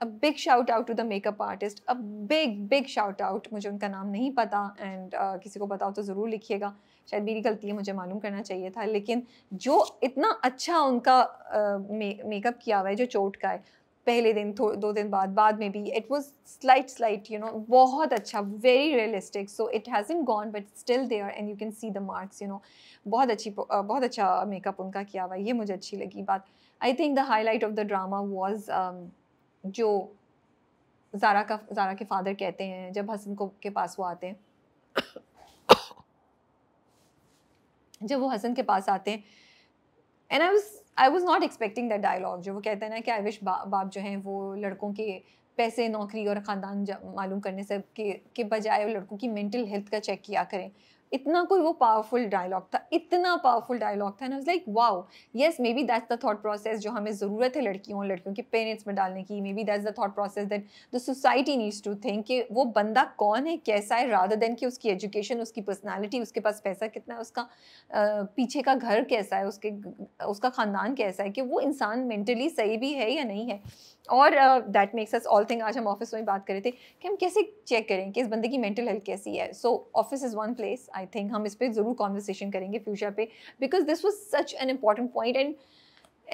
Speaker 1: a big shout out to the makeup artist a big big shout out मुझे उनका नाम नहीं पता एंड uh, किसी को बताओ तो ज़रूर लिखिएगा शायद मेरी गलती है मुझे मालूम करना चाहिए था लेकिन जो इतना अच्छा उनका मेकअप uh, किया हुआ है जो चोट का है पहले दिन दो दिन बाद बाद में भी it was slight slight you know बहुत अच्छा very realistic so it hasn't gone but still there and you can see the marks you know बहुत अच्छी uh, बहुत अच्छा मेकअप उनका किया हुआ है ये मुझे अच्छी लगी बात I think the highlight of the drama was जो ज़ारा का ज़ारा के फादर कहते हैं जब हसन को के पास वो आते हैं जब वो हसन के पास आते हैं and I was I was not expecting that dialogue जो वो कहते हैं ना कि आई विश बा, बाप जो हैं वो लड़कों के पैसे नौकरी और ख़ानदान मालूम करने से के, के बजाय लड़कों की मेंटल हेल्थ का चेक किया करें इतना कोई वो पावरफुल डायलॉग था इतना पावरफुल डायलॉग था and like wow yes maybe that's the thought process जो हमें ज़रूरत है लड़कियों लड़कियों के पेरेंट्स में डालने की maybe that's the thought process that the society needs to think कि वो बंदा कौन है कैसा है राधर देन कि उसकी एजुकेशन उसकी पर्सनैलिटी उसके पास पैसा कितना है उसका पीछे का घर कैसा है उसके उसका ख़ानदान कैसा है कि वो इंसान मेंटली सही भी है या नहीं है और that makes us all thing आज हम ऑफिस में बात कर रहे थे कि हम कैसे चेक करें कि इस बंदे की मेंटल हेल्थ कैसी है so office is one place I think हम इस पर ज़रूर कॉन्वर्सेशन करेंगे फ्यूचर पे because this was such an important point and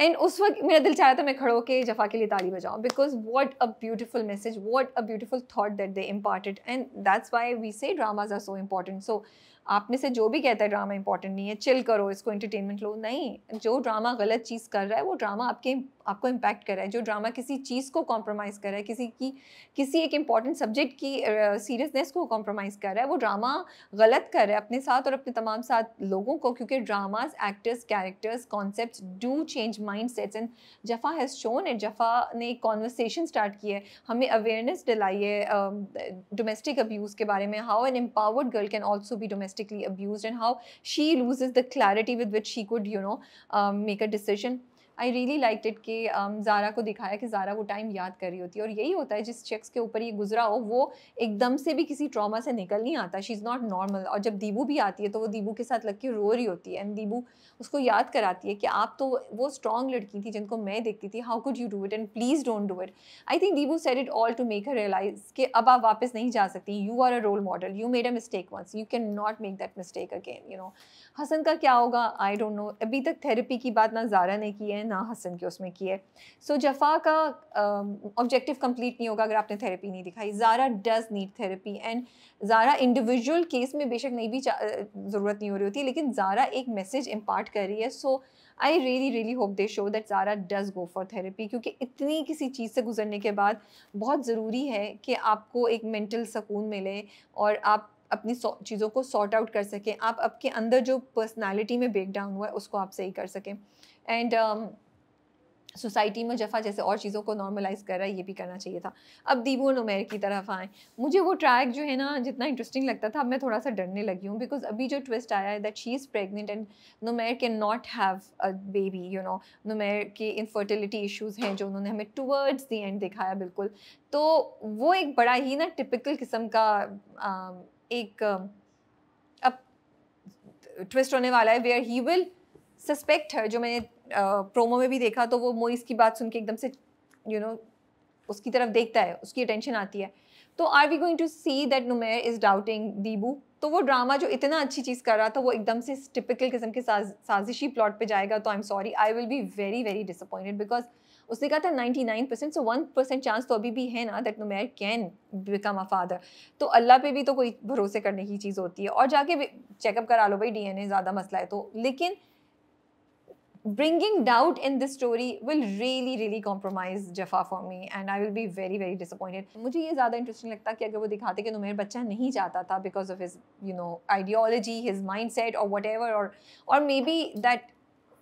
Speaker 1: and उस वक्त मेरा दिल चाह रहा था मैं खड़ो के जफा के लिए ताली बजाऊँ because what a beautiful message what a beautiful thought that they important and that's why we say dramas are so important so आप में से जो भी कहता है ड्रामा इंपॉर्टेंट नहीं है चिल करो इसको एंटरटेनमेंट लो नहीं जो ड्रामा गलत चीज़ कर रहा है वो ड्रामा आपके आपको इम्पैक्ट कर रहा है जो ड्रामा किसी चीज़ को कॉम्प्रोमाइज़ कर रहा है किसी की किसी एक इंपॉर्टेंट सब्जेक्ट की सीरियसनेस uh, को कॉम्प्रोमाइज़ कर रहा है वो ड्रामा गलत कर रहा है अपने साथ और अपने तमाम साथ लोगों को क्योंकि dramas actors characters concept do change mindsets and Jafaa has shown and Jafaa ने एक कॉन्वर्सेशन स्टार्ट किया है हमें अवेयरनेस दिलाई है डोमेस्टिक uh, अब्यूज़ के बारे में how an empowered girl can also भी domestic domestically abused and how she loses the clarity with which she could, you know, um, make a decision. I really like it कि Zara um, को दिखाया कि ज़ारा वो time याद कर रही होती है और यही होता है जिस शख्स के ऊपर ये गुजरा हो वो एकदम से भी किसी ट्रामा से निकल नहीं आता शी इज़ नॉट नॉर्मल और जब दीबू भी आती है तो वो दीबू के साथ लग के रो रही होती है एंड दीबू उसको याद कराती है कि आप तो वो स्ट्रॉन्ग लड़की थी जिनको मैं देखती थी how could you do it and please don't do it I think Deebu said it all to make her realize कि अब आप वापस नहीं जा सकती you are a role model you made a mistake once you can not make that mistake again you know Hasan का क्या होगा आई डोंट नो अभी तक थेरेपी की बात ना जारा ने की है ना हसन के उसमें की है सो so, जफा का ऑब्जेक्टिव uh, कंप्लीट नहीं होगा अगर आपने थेरेपी नहीं दिखाई Zara does need therapy and Zara individual case में बेशक नहीं भी ज़रूरत नहीं हो रही होती लेकिन जारा एक मैसेज इम्पार्ट कर रही है so I really really hope they show that Zara does go for therapy क्योंकि इतनी किसी चीज़ से गुजरने के बाद बहुत ज़रूरी है कि आपको एक मेंटल सकून मिले और आप अपनी चीज़ों को सॉर्ट आउट कर सकें आप आपके अंदर जो पर्सनालिटी में ब्रेक डाउन हुआ है उसको आप सही कर सकें एंड सोसाइटी में जफा जैसे और चीज़ों को नॉर्मलाइज कर रहा है ये भी करना चाहिए था अब दीबो नुमैर की तरफ आएँ मुझे वो ट्रैक जो है ना जितना इंटरेस्टिंग लगता था अब मैं थोड़ा सा डरने लगी हूँ बिकॉज अभी जो ट्विस्ट आया है that she is pregnant and Numair can not have a baby you know Numair के इनफर्टिलिटी इशूज़ हैं जो उन्होंने हमें टूवर्ड्स दी एंड दिखाया बिल्कुल तो वो एक बड़ा ही ना टिपिकल किस्म का एक अब ट्विस्ट होने वाला है वेयर ही विल सस्पेक्ट है जो मैंने प्रोमो में भी देखा तो वो मोइस की बात सुन के एकदम से यू नो उसकी तरफ देखता है उसकी अटेंशन आती है तो are we going to see that Numair is doubting Deebu तो वो ड्रामा जो इतना अच्छी चीज़ कर रहा था वो एकदम से टिपिकल किस्म के साज साजिशी प्लॉट पे जाएगा तो I am sorry I will be very very disappointed because उसने कहा था ninety nine percent so one percent chance तो अभी भी है ना that Numair can become a father तो अल्लाह पे भी तो कोई भरोसे करने की चीज़ होती है और जाके चेकअप करा लो भाई डी एन ए ज़्यादा मसला है तो लेकिन bringing doubt in this story will really really compromise Jafaa for me and I will be very very disappointed मुझे ये ज़्यादा इंटरेस्टिंग लगता कि अगर वो दिखाते कि नुमेर बच्चा नहीं चाहता था because of his you know ideology his mindset और वट एवर और मे बी दैट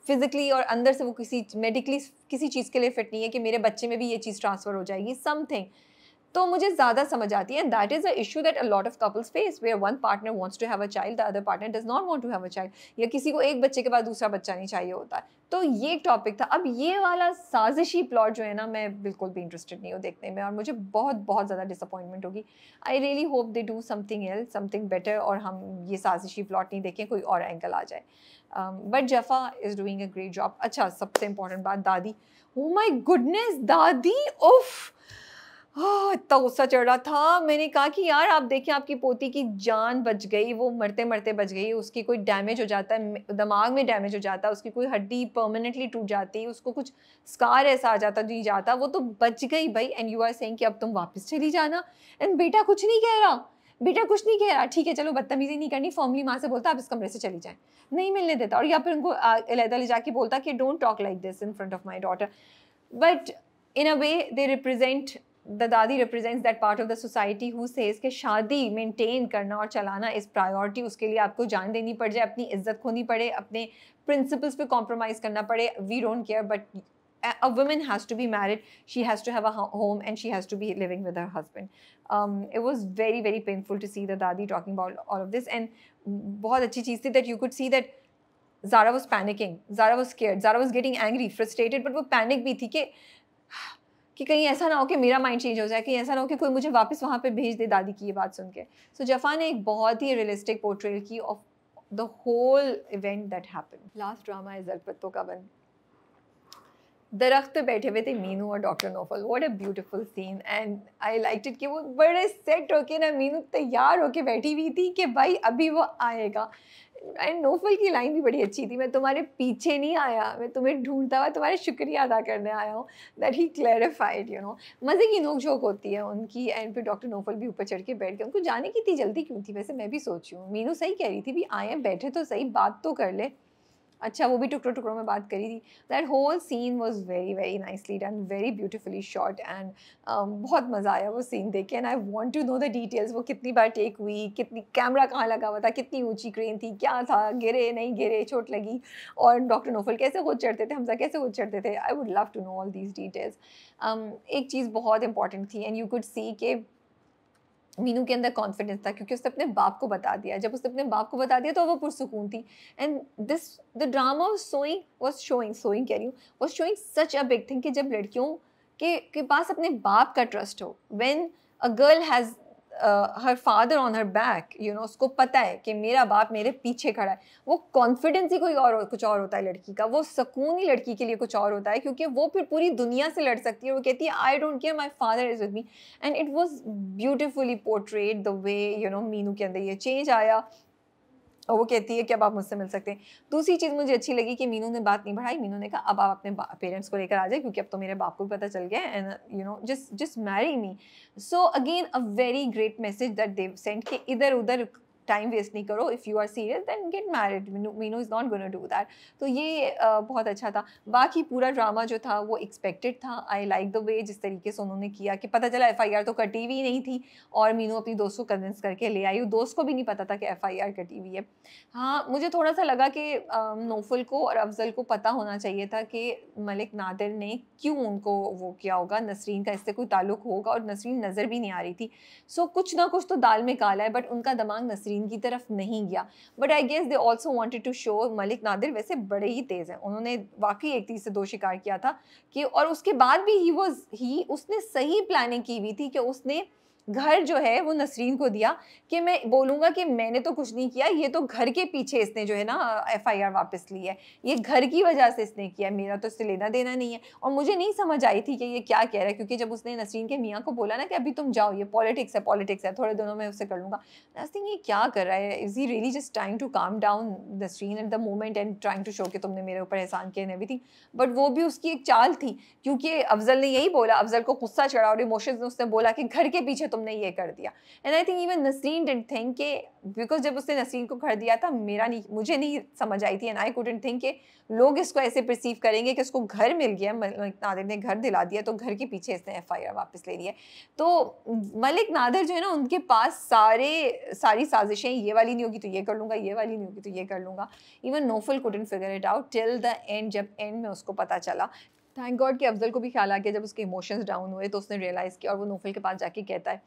Speaker 1: फिजिकली और अंदर से वो किसी मेडिकली किसी चीज़ के लिए फिट नहीं है कि मेरे बच्चे में भी ये चीज़ ट्रांसफ़र हो जाएगी समथिंग तो मुझे ज़्यादा समझ आती है that is a issue that a lot of couples face where one partner wants to have a child the other partner does not want to have a child या किसी को एक बच्चे के बाद दूसरा बच्चा नहीं चाहिए होता है तो ये एक टॉपिक था अब ये वाला साजिशी प्लॉट जो है ना मैं बिल्कुल भी इंटरेस्टेड नहीं हूँ देखने में और मुझे बहुत बहुत ज़्यादा डिसअपॉइंटमेंट होगी I really hope they do something else something better और हम ये साजिशी प्लॉट नहीं देखें कोई और एंगल आ जाए but Jafaa is doing a great job अच्छा सबसे इंपॉर्टेंट बात दादी ओ माई गुडनेस दादी ओफ इतना गुस्सा चढ़ रहा था मैंने कहा कि यार आप देखें आपकी पोती की जान बच गई वो मरते मरते बच गई उसकी कोई डैमेज हो जाता है दिमाग में डैमेज हो जाता है उसकी कोई हड्डी परमानेंटली टूट जाती उसको कुछ स्कार ऐसा आ जाता नहीं जाता वो तो बच गई भाई एंड यू आर सेइंग कि अब तुम वापस चली जाना एंड बेटा कुछ नहीं कह रहा बेटा कुछ नहीं कह रहा ठीक है चलो बदतमीजी नहीं करनी फॉर्मली माँ से बोलता आप इस कमरे से चली जाए नहीं मिलने देता और या फिर उनको अलहदा ले जाके बोलता कि don't talk like this in front of my daughter but in a way they represent the दादी represents that part of the society who says कि शादी मेंटेन करना और चलाना इज़ प्रायोरिटी उसके लिए आपको जान देनी पड़ जाए अपनी इज्जत खोनी पड़े अपने प्रिंसिपल्स पे कॉम्प्रोमाइज़ करना पड़े we don't care but a woman has to be married she has to have a home and she has to be living with her husband um, it was very very painful to see the dadi talking about all of this and bahut achhi cheez thi that you could see that zara was panicking zara was scared zara was getting angry frustrated but wo panic bhi thi ki कि कहीं ऐसा ना हो कि मेरा mind change हो जाए कहीं ऐसा ना हो कि कोई मुझे वापस वहाँ पे भेज दे दादी की ये बात सुन के सो so, जफा ने एक बहुत ही रियलिस्टिक पोर्ट्रेल की of the whole event that happen last drama is अलपत्तों का बन दरख्त पे बैठे हुए थे मीनू और doctor Nofal what a beautiful scene and I like it कि वो बड़े सेट होके ना मीनू तैयार होके बैठी हुई थी कि भाई अभी वो आएगा एंड नोफल की लाइन भी बड़ी अच्छी थी मैं तुम्हारे पीछे नहीं आया मैं तुम्हें ढूंढता हुआ तुम्हारे शुक्रिया अदा करने आया हूँ that he clarified you know मज़े की नोक झोंक होती है उनकी एंड फिर डॉक्टर नोफल भी ऊपर चढ़ के बैठ गए उनको जाने की इतनी जल्दी क्यों थी वैसे मैं भी सोची हूँ मीनू सही कह रही थी भी आए बैठे तो सही बात तो कर ले अच्छा वो भी टुकड़ों टुकड़ों में बात करी थी that whole scene was very very nicely done very beautifully shot and बहुत मज़ा आया वो सीन देख के and I want to know the details वो कितनी बार टेक हुई कितनी कैमरा कहाँ लगा हुआ था कितनी ऊँची क्रेन थी क्या था गिरे नहीं गिरे चोट लगी और डॉक्टर नोफल कैसे खुद चढ़ते थे हमजा कैसे खुद चढ़ते थे I would love to know all these details एक चीज़ बहुत इंपॉर्टेंट थी एंड यू कुड सी के मीनू के अंदर कॉन्फिडेंस था क्योंकि उसने अपने बाप को बता दिया जब उसने अपने बाप को बता दिया तो वो पुरसकून थी and this the drama of sowing was showing sowing कह रही हूँ was showing such a big thing कि जब लड़कियों के के पास अपने बाप का ट्रस्ट हो when a girl has her father on her back you know उसको पता है कि मेरा बाप मेरे पीछे खड़ा है वो कॉन्फिडेंस ही कोई और कुछ और होता है लड़की का वो सुकून ही लड़की के लिए कुछ और होता है क्योंकि वो फिर पूरी दुनिया से लड़ सकती है वो कहती है I don't care my father is with me and it was beautifully portrait the way you know Meenu के अंदर ये चेंज आया और वो कहती है कि अब आप मुझसे मिल सकते हैं दूसरी चीज़ मुझे अच्छी लगी कि मीनू ने बात नहीं बढ़ाई मीनू ने कहा अब आप अपने पेरेंट्स को लेकर आ जाए क्योंकि अब तो मेरे बाप को भी पता चल गया and you know just just marry me so again a very great message that they've send कि इधर उधर टाइम वेस्ट नहीं करो if you are serious then get married Meenu is not gonna do that तो ये uh, बहुत अच्छा था बाकी पूरा ड्रामा जो था वो एक्सपेक्टेड था आई लाइक द वे जिस तरीके से उन्होंने किया कि पता चला एफ़ आई आर तो कटी हुई नहीं थी और मीनू अपनी दोस्त को कन्विंस करके ले आई दोस्त को भी नहीं पता था कि एफ़ आई आर कटी हुई है हाँ मुझे थोड़ा सा लगा कि नोफुल को और अफजल को पता होना चाहिए था कि मलिक नादिर ने क्यों उनको वो किया होगा नसरीन का इससे कोई ताल्लुक होगा और नसरीन नज़र भी नहीं आ रही थी सो so, कुछ ना कुछ तो दाल में काला है बट उनका दिमाग नसरीन स्क्रीन की तरफ नहीं गया but I guess they also wanted to show Malik Nadir वैसे बड़े ही तेज़ हैं उन्होंने वाकई एक तीस से दो शिकार किया था कि और उसके बाद भी ही वॉज ही उसने सही प्लानिंग की हुई थी कि उसने घर जो है वो नसरीन को दिया कि मैं बोलूँगा कि मैंने तो कुछ नहीं किया ये तो घर के पीछे इसने जो है ना एफ आई आर वापस ली है ये घर की वजह से इसने किया मेरा तो इससे लेना देना नहीं है और मुझे नहीं समझ आई थी कि ये क्या कह रहा है क्योंकि जब उसने नसरीन के मियाँ को बोला ना कि अभी तुम जाओ ये पॉलिटिक्स है पॉलिटिक्स है थोड़े दिनों में उससे कर लूँगा नसरीन ये क्या कर रहा है is he really just trying to calm down Nasreen at the moment and trying to show कि तुमने मेरे ऊपर एहसान किया एवरी थी बट वो भी उसकी एक चाल थी क्योंकि अफजल ने यही बोला अफजल को गुस्सा चढ़ा और इमोशन ने उसने बोला कि घर के पीछे तुमने ये कर दिया and I think even Nasreen didn't think के बिकॉज जब उसने नसरीन को घर दिया था मेरा नहीं मुझे नहीं समझ आई थी एंड आई कूडेंट थिंक के लोग इसको ऐसे परसीव करेंगे कि उसको घर मिल गया मलिक नादिर ने घर दिला दिया तो घर के पीछे इसने एफ आई आर वापस ले लिया तो मलिक नादिर जो है ना उनके पास सारे सारी साजिशें ये वाली नहीं होगी तो ये कर लूँगा ये वाली नहीं होगी तो ये कर लूँगा even Nofal couldn't figure it out till the end जब एंड में उसको पता चला थैंक गॉड कि अफजल को भी ख्याल आ गया जब उसके इमोशंस डाउन हुए तो उसने रियलाइज़ किया और वो नोफल के पास जाके कहता है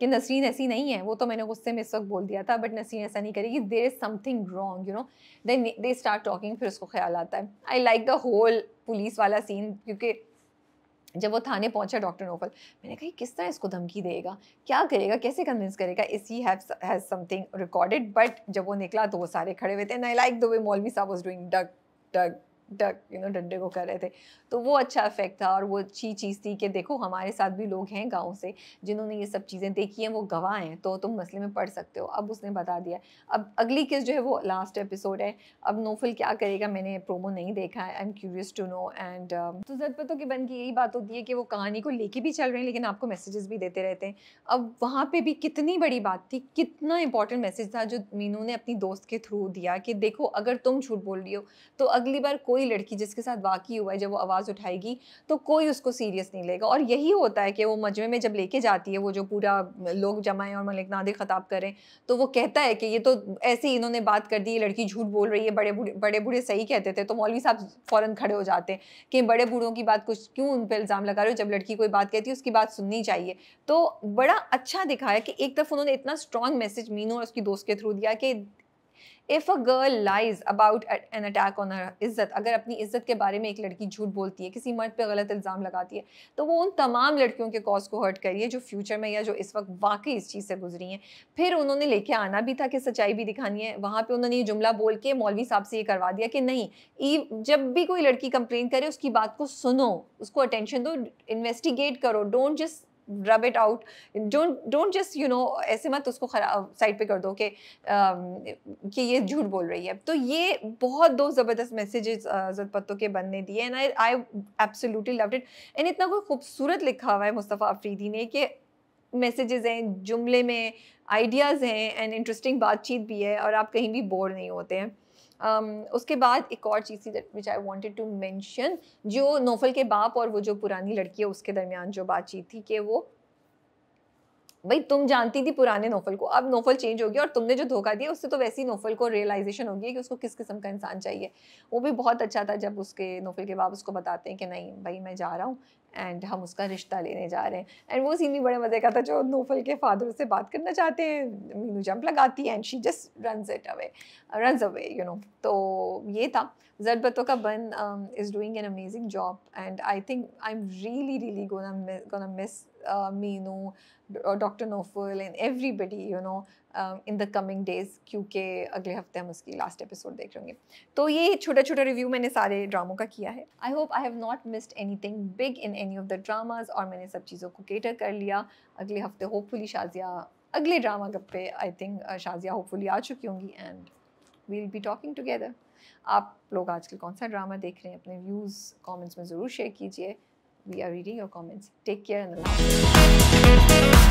Speaker 1: कि नसरीन ऐसी नहीं है वो तो मैंने गुस्से में इस वक्त बोल दिया था बट नसरीन ऐसा नहीं करेगी there is something wrong you know then they start talking फिर उसको ख्याल आता है I like the whole police वाला सीन क्योंकि जब वो थाने पहुंचा डॉक्टर नोफल मैंने कहा किस तरह इसको धमकी देगा क्या करेगा कैसे कन्विंस करेगा इस he has something recorded but जब वो निकला तो वो सारे खड़े हुए थे and I like the way मौलवी साहब वॉज डूइंग डग डग डक यू नो डंडे को कर रहे थे तो वो अच्छा इफेक्ट था और वो अच्छी चीज़ थी कि देखो हमारे साथ भी लोग हैं गाँव से जिन्होंने ये सब चीज़ें देखी हैं वो गवाह हैं तो तुम मसले में पढ़ सकते हो अब उसने बता दिया अब अगली किस्त जो है वो लास्ट एपिसोड है अब नोफिल क्या करेगा मैंने प्रोमो नहीं देखा है I am curious to know and तो जरूरतों के बन की यही बात होती है कि वो कहानी को लेके भी चल रहे हैं लेकिन आपको मैसेजेस भी देते रहते हैं अब वहाँ पर भी कितनी बड़ी बात थी कितना इंपॉर्टेंट मैसेज था जो मीनू ने अपनी दोस्त के थ्रू दिया कि देखो अगर तुम झूठ बोल रही हो तो अगली बार कोई कोई लड़की जिसके साथ वाकई हुआ है जब वो आवाज़ उठाएगी तो कोई उसको सीरियस नहीं लेगा और यही होता है कि वो मजमे में जब लेके जाती है वो जो पूरा लोग जमाएँ और मलिक नादे ख़ताब करें तो वो कहता है कि ये तो ऐसे ही इन्होंने बात कर दी ये लड़की झूठ बोल रही है बड़े बूढ़े बड़े बूढ़े सही कहते थे तो मौलवी साहब फ़ौरन खड़े हो जाते हैं कि बड़े बूढ़ों की बात कुछ क्यों उन पर इल्ज़ाम लगा रहे हो जब लड़की कोई बात कहती है उसकी बात सुननी चाहिए तो बड़ा अच्छा दिखाया कि एक तरफ उन्होंने इतना स्ट्रॉन्ग मैसेज मीनू और उसकी दोस्त के थ्रू दिया कि if a girl lies about an attack on her इज़्ज़त अगर अपनी इज़्ज़त के बारे में एक लड़की झूठ बोलती है किसी मर्द पे गलत इल्ज़ाम लगाती है तो वो उन तमाम लड़कियों के कॉज को हर्ट करिए जो फ्यूचर में या जो इस वक्त वाकई इस चीज़ से गुजरी हैं फिर उन्होंने लेके आना भी था कि सच्चाई भी दिखानी है वहाँ पर उन्होंने ये जुमला बोल के मौलवी साहब से ये करवा दिया कि नहीं जब भी कोई लड़की कंप्लेन करे उसकी बात को सुनो उसको अटेंशन दो इन्वेस्टिगेट करो don't just rub it out don't don't just you know ऐसे मत उसको खराब साइड पे कर दो कि um, कि ये झूठ बोल रही है तो ये बहुत दो ज़बरदस्त मैसेजेस uh, पत्तों के बनने ने दिए and I I absolutely loved it and इतना कोई खूबसूरत लिखा हुआ है मुस्तफ़ा अफरीदी ने कि मैसेजेस हैं जुमले में आइडियाज़ हैं एंड इंटरेस्टिंग बातचीत भी है और आप कहीं भी बोर नहीं होते हैं um, उसके बाद एक और चीज़ थी which I wanted to mention जो नोफल के बाप और वो जो पुरानी लड़की है उसके दरमियान जो बातचीत थी कि वो भाई तुम जानती थी पुराने नोफल को अब नोफल चेंज हो गया और तुमने जो धोखा दिया उससे तो वैसे ही नोफल को रियलाइजेशन होगी कि उसको किस किस्म का इंसान चाहिए वो भी बहुत अच्छा था जब उसके नोफल के बाप उसको बताते हैं कि नहीं भाई मैं जा रहा हूँ एंड हम उसका रिश्ता लेने जा रहे हैं एंड वो सीन भी बड़े मज़े का था जो नोफल के फादर से बात करना चाहते हैं मीनू जंप लगाती है and she just run it away run away you know तो ये था बतो का बन is doing an amazing job and I think I am really really gonna miss Meenu doctor Nofal and everybody you know in the coming days क्योंकि अगले हफ्ते हम उसकी लास्ट एपिसोड देख लेंगे तो ये छोटा छोटा रिव्यू मैंने सारे ड्रामों का किया है I hope I have not missed anything big in any of the dramas और मैंने सब चीज़ों को केटर कर लिया अगले हफ्ते होपफुली शाजिया अगले ड्रामा गप्पे आई थिंक शाजिया होपफुली आ चुकी होंगी and we'll be talking together आप लोग आजकल कौन सा ड्रामा देख रहे हैं अपने व्यूज़ कॉमेंट्स में ज़रूर शेयर कीजिए We are reading your comments. Take care and love.